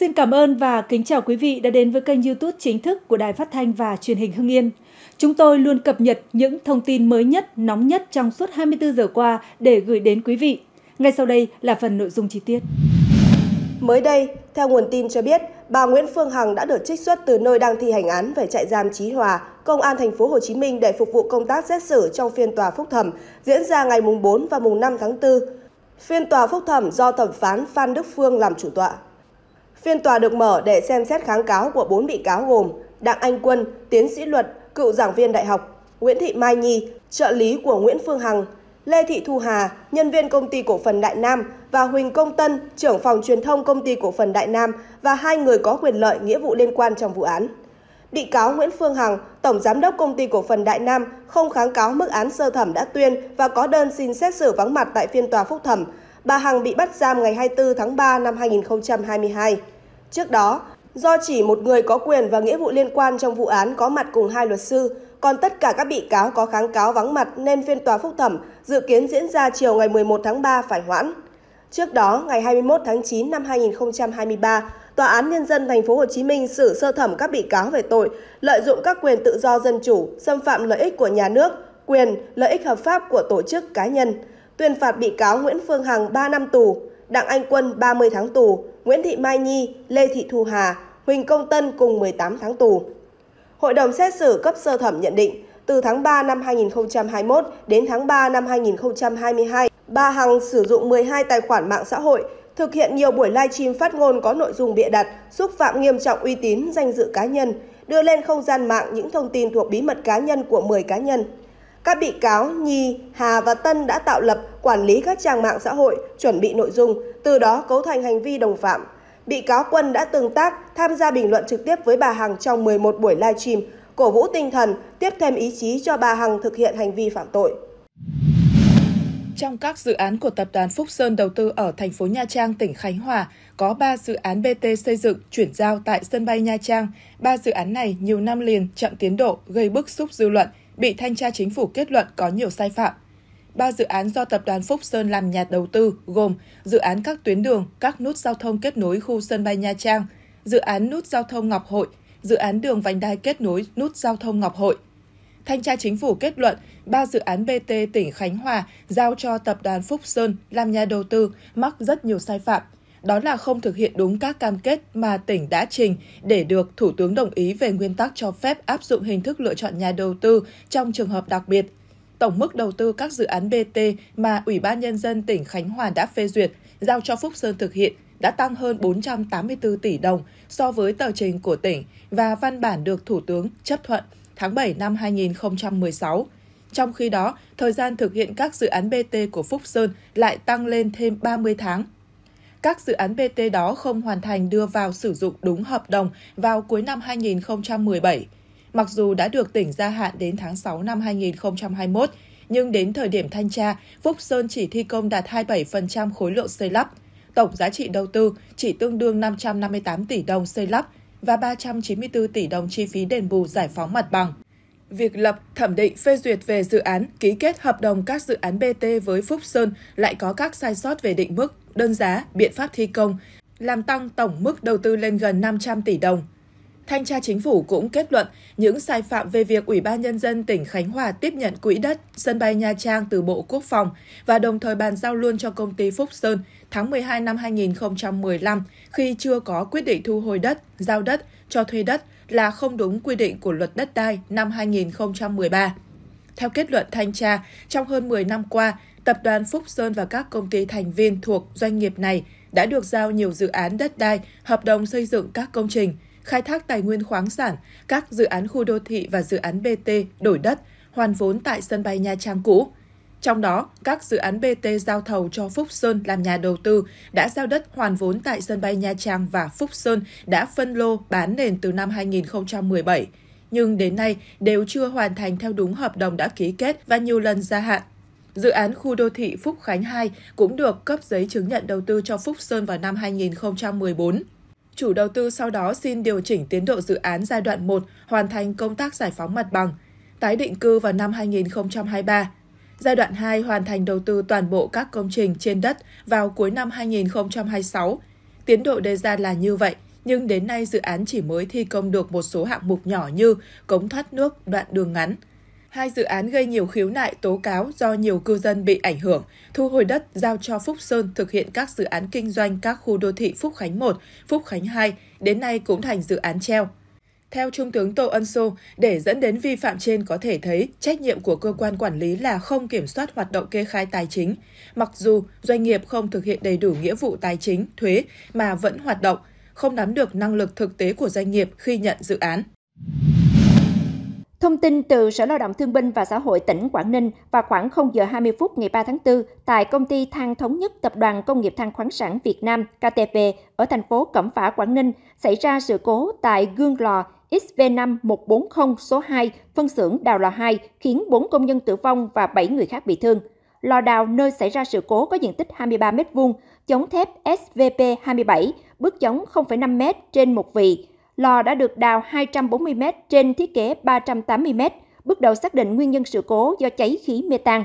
Xin cảm ơn và kính chào quý vị đã đến với kênh YouTube chính thức của Đài Phát thanh và Truyền hình Hưng Yên. Chúng tôi luôn cập nhật những thông tin mới nhất, nóng nhất trong suốt 24 giờ qua để gửi đến quý vị. Ngay sau đây là phần nội dung chi tiết. Mới đây, theo nguồn tin cho biết, bà Nguyễn Phương Hằng đã được trích xuất từ nơi đang thi hành án về trại giam Chí Hòa, Công an thành phố Hồ Chí Minh để phục vụ công tác xét xử trong phiên tòa phúc thẩm diễn ra ngày mùng 4 và mùng 5 tháng 4. Phiên tòa phúc thẩm do thẩm phán Phan Đức Phương làm chủ tọa. Phiên tòa được mở để xem xét kháng cáo của 4 bị cáo gồm Đặng Anh Quân, tiến sĩ luật, cựu giảng viên đại học, Nguyễn Thị Mai Nhi, trợ lý của Nguyễn Phương Hằng, Lê Thị Thu Hà, nhân viên công ty cổ phần Đại Nam và Huỳnh Công Tân, trưởng phòng truyền thông công ty cổ phần Đại Nam và hai người có quyền lợi nghĩa vụ liên quan trong vụ án. Bị cáo Nguyễn Phương Hằng, tổng giám đốc công ty cổ phần Đại Nam không kháng cáo mức án sơ thẩm đã tuyên và có đơn xin xét xử vắng mặt tại phiên tòa phúc thẩm Bà Hằng bị bắt giam ngày 24 tháng 3 năm 2022. Trước đó, do chỉ một người có quyền và nghĩa vụ liên quan trong vụ án có mặt cùng hai luật sư, còn tất cả các bị cáo có kháng cáo vắng mặt nên phiên tòa phúc thẩm dự kiến diễn ra chiều ngày 11 tháng 3 phải hoãn. Trước đó, ngày 21 tháng 9 năm 2023, Tòa án Nhân dân Thành phố Hồ Chí Minh xử sơ thẩm các bị cáo về tội lợi dụng các quyền tự do dân chủ, xâm phạm lợi ích của nhà nước, quyền, lợi ích hợp pháp của tổ chức cá nhân, tuyên phạt bị cáo Nguyễn Phương Hằng 3 năm tù, Đặng Anh Quân 30 tháng tù, Nguyễn Thị Mai Nhi, Lê Thị Thu Hà, Huỳnh Công Tân cùng 18 tháng tù. Hội đồng xét xử cấp sơ thẩm nhận định, từ tháng 3 năm 2021 đến tháng 3 năm 2022, bà Hằng sử dụng 12 tài khoản mạng xã hội, thực hiện nhiều buổi live stream phát ngôn có nội dung bịa đặt, xúc phạm nghiêm trọng uy tín, danh dự cá nhân, đưa lên không gian mạng những thông tin thuộc bí mật cá nhân của 10 cá nhân. Các bị cáo Nhi, Hà và Tân đã tạo lập, quản lý các trang mạng xã hội, chuẩn bị nội dung, từ đó cấu thành hành vi đồng phạm. Bị cáo Quân đã tương tác, tham gia bình luận trực tiếp với bà Hằng trong 11 buổi livestream, cổ vũ tinh thần, tiếp thêm ý chí cho bà Hằng thực hiện hành vi phạm tội. Trong các dự án của tập đoàn Phúc Sơn đầu tư ở thành phố Nha Trang, tỉnh Khánh Hòa, có 3 dự án BT xây dựng, chuyển giao tại sân bay Nha Trang. Ba dự án này nhiều năm liền chậm tiến độ, gây bức xúc dư luận, bị thanh tra chính phủ kết luận có nhiều sai phạm. Ba dự án do tập đoàn Phúc Sơn làm nhà đầu tư gồm dự án các tuyến đường, các nút giao thông kết nối khu sân bay Nha Trang, dự án nút giao thông Ngọc Hội, dự án đường vành đai kết nối nút giao thông Ngọc Hội. Thanh tra chính phủ kết luận ba dự án BT tỉnh Khánh Hòa giao cho tập đoàn Phúc Sơn làm nhà đầu tư mắc rất nhiều sai phạm – đó là không thực hiện đúng các cam kết mà tỉnh đã trình để được Thủ tướng đồng ý về nguyên tắc cho phép áp dụng hình thức lựa chọn nhà đầu tư trong trường hợp đặc biệt. Tổng mức đầu tư các dự án BT mà Ủy ban Nhân dân tỉnh Khánh Hòa đã phê duyệt, giao cho Phúc Sơn thực hiện đã tăng hơn 484 tỷ đồng so với tờ trình của tỉnh và văn bản được Thủ tướng chấp thuận tháng 7 năm 2016. Trong khi đó, thời gian thực hiện các dự án BT của Phúc Sơn lại tăng lên thêm 30 tháng – các dự án BT đó không hoàn thành đưa vào sử dụng đúng hợp đồng vào cuối năm 2017. Mặc dù đã được tỉnh gia hạn đến tháng 6 năm 2021, nhưng đến thời điểm thanh tra, Phúc Sơn chỉ thi công đạt 27% khối lượng xây lắp. Tổng giá trị đầu tư chỉ tương đương 558 tỷ đồng xây lắp và 394 tỷ đồng chi phí đền bù giải phóng mặt bằng. Việc lập, thẩm định, phê duyệt về dự án, ký kết hợp đồng các dự án BT với Phúc Sơn lại có các sai sót về định mức đơn giá, biện pháp thi công, làm tăng tổng mức đầu tư lên gần 500 tỷ đồng. Thanh tra Chính phủ cũng kết luận những sai phạm về việc Ủy ban Nhân dân tỉnh Khánh Hòa tiếp nhận quỹ đất sân bay Nha Trang từ Bộ Quốc phòng và đồng thời bàn giao luôn cho công ty Phúc Sơn tháng 12 năm 2015 khi chưa có quyết định thu hồi đất, giao đất, cho thuê đất là không đúng quy định của luật đất đai năm 2013. Theo kết luận thanh tra, trong hơn 10 năm qua, tập đoàn Phúc Sơn và các công ty thành viên thuộc doanh nghiệp này đã được giao nhiều dự án đất đai, hợp đồng xây dựng các công trình, khai thác tài nguyên khoáng sản, các dự án khu đô thị và dự án BT đổi đất, hoàn vốn tại sân bay Nha Trang cũ. Trong đó, các dự án BT giao thầu cho Phúc Sơn làm nhà đầu tư đã giao đất hoàn vốn tại sân bay Nha Trang và Phúc Sơn đã phân lô bán nền từ năm 2017 nhưng đến nay đều chưa hoàn thành theo đúng hợp đồng đã ký kết và nhiều lần gia hạn. Dự án khu đô thị Phúc Khánh 2 cũng được cấp giấy chứng nhận đầu tư cho Phúc Sơn vào năm 2014. Chủ đầu tư sau đó xin điều chỉnh tiến độ dự án giai đoạn 1, hoàn thành công tác giải phóng mặt bằng, tái định cư vào năm 2023. Giai đoạn 2 hoàn thành đầu tư toàn bộ các công trình trên đất vào cuối năm 2026. Tiến độ đề ra là như vậy – nhưng đến nay dự án chỉ mới thi công được một số hạng mục nhỏ như cống thoát nước, đoạn đường ngắn. Hai dự án gây nhiều khiếu nại tố cáo do nhiều cư dân bị ảnh hưởng, thu hồi đất giao cho Phúc Sơn thực hiện các dự án kinh doanh các khu đô thị Phúc Khánh 1, Phúc Khánh 2, đến nay cũng thành dự án treo. Theo Trung tướng Tô Ân Sô, để dẫn đến vi phạm trên có thể thấy trách nhiệm của cơ quan quản lý là không kiểm soát hoạt động kê khai tài chính. Mặc dù doanh nghiệp không thực hiện đầy đủ nghĩa vụ tài chính, thuế mà vẫn hoạt động, không nắm được năng lực thực tế của doanh nghiệp khi nhận dự án. Thông tin từ Sở Lao động Thương binh và Xã hội tỉnh Quảng Ninh vào khoảng 0 giờ 20 phút ngày 3 tháng 4 tại công ty than thống nhất Tập đoàn Công nghiệp than khoáng sản Việt Nam KTP ở thành phố Cẩm Phả, Quảng Ninh xảy ra sự cố tại gương lò XV5140 số 2 phân xưởng đào lò 2 khiến 4 công nhân tử vong và 7 người khác bị thương. Lò đào nơi xảy ra sự cố có diện tích 23 m2, chống thép SVP-27, bước chống 0,5m trên một vị. Lò đã được đào 240m trên thiết kế 380m, bước đầu xác định nguyên nhân sự cố do cháy khí mê tan.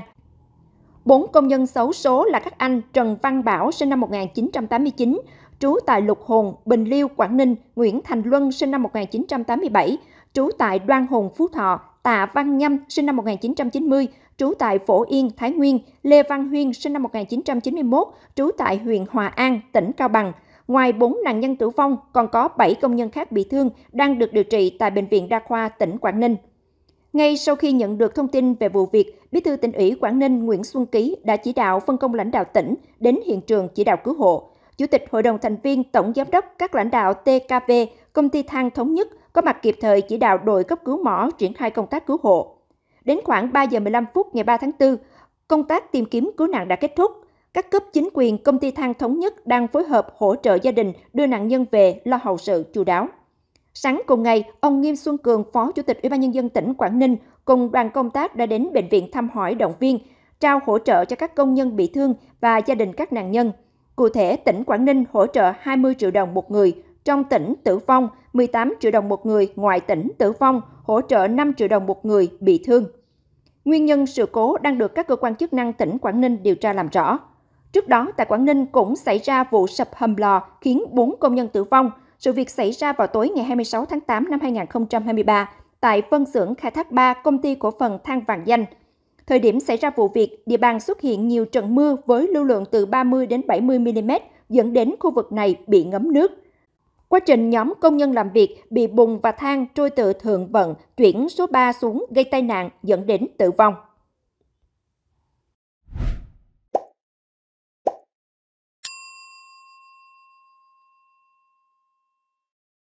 Bốn công nhân xấu số là các anh Trần Văn Bảo sinh năm 1989, trú tại Lục Hồn, Bình Liêu, Quảng Ninh, Nguyễn Thành Luân sinh năm 1987, trú tại Đoan Hùng Phú Thọ, Tạ Văn Nhâm sinh năm 1990, trú tại Phổ Yên, Thái Nguyên, Lê Văn Huyên, sinh năm 1991, trú tại huyện Hòa An, tỉnh Cao Bằng. Ngoài 4 nạn nhân tử vong, còn có 7 công nhân khác bị thương đang được điều trị tại Bệnh viện Đa khoa tỉnh Quảng Ninh. Ngay sau khi nhận được thông tin về vụ việc, Bí thư tỉnh ủy Quảng Ninh Nguyễn Xuân Ký đã chỉ đạo phân công lãnh đạo tỉnh đến hiện trường chỉ đạo cứu hộ. Chủ tịch Hội đồng thành viên, Tổng giám đốc, các lãnh đạo TKV, công ty than thống nhất có mặt kịp thời chỉ đạo đội cấp cứu mỏ triển khai công tác cứu hộ. Đến khoảng 3 giờ 15 phút ngày 3 tháng 4, công tác tìm kiếm cứu nạn đã kết thúc. Các cấp chính quyền công ty than thống nhất đang phối hợp hỗ trợ gia đình đưa nạn nhân về lo hậu sự chú đáo. Sáng cùng ngày, ông Nghiêm Xuân Cường, Phó Chủ tịch Ủy ban nhân dân tỉnh Quảng Ninh cùng đoàn công tác đã đến bệnh viện thăm hỏi động viên, trao hỗ trợ cho các công nhân bị thương và gia đình các nạn nhân. Cụ thể, tỉnh Quảng Ninh hỗ trợ 20 triệu đồng một người, trong tỉnh tử vong, 18 triệu đồng một người ngoài tỉnh tử vong, hỗ trợ 5 triệu đồng một người bị thương. Nguyên nhân sự cố đang được các cơ quan chức năng tỉnh Quảng Ninh điều tra làm rõ. Trước đó, tại Quảng Ninh cũng xảy ra vụ sập hầm lò khiến 4 công nhân tử vong. Sự việc xảy ra vào tối ngày 26 tháng 8 năm 2023 tại phân xưởng khai thác 3 công ty cổ phần than vàng danh. Thời điểm xảy ra vụ việc, địa bàn xuất hiện nhiều trận mưa với lưu lượng từ 30 đến 70 mm dẫn đến khu vực này bị ngấm nước. Quá trình nhóm công nhân làm việc bị bùng và thang trôi từ thượng vận chuyển số 3 xuống gây tai nạn dẫn đến tử vong.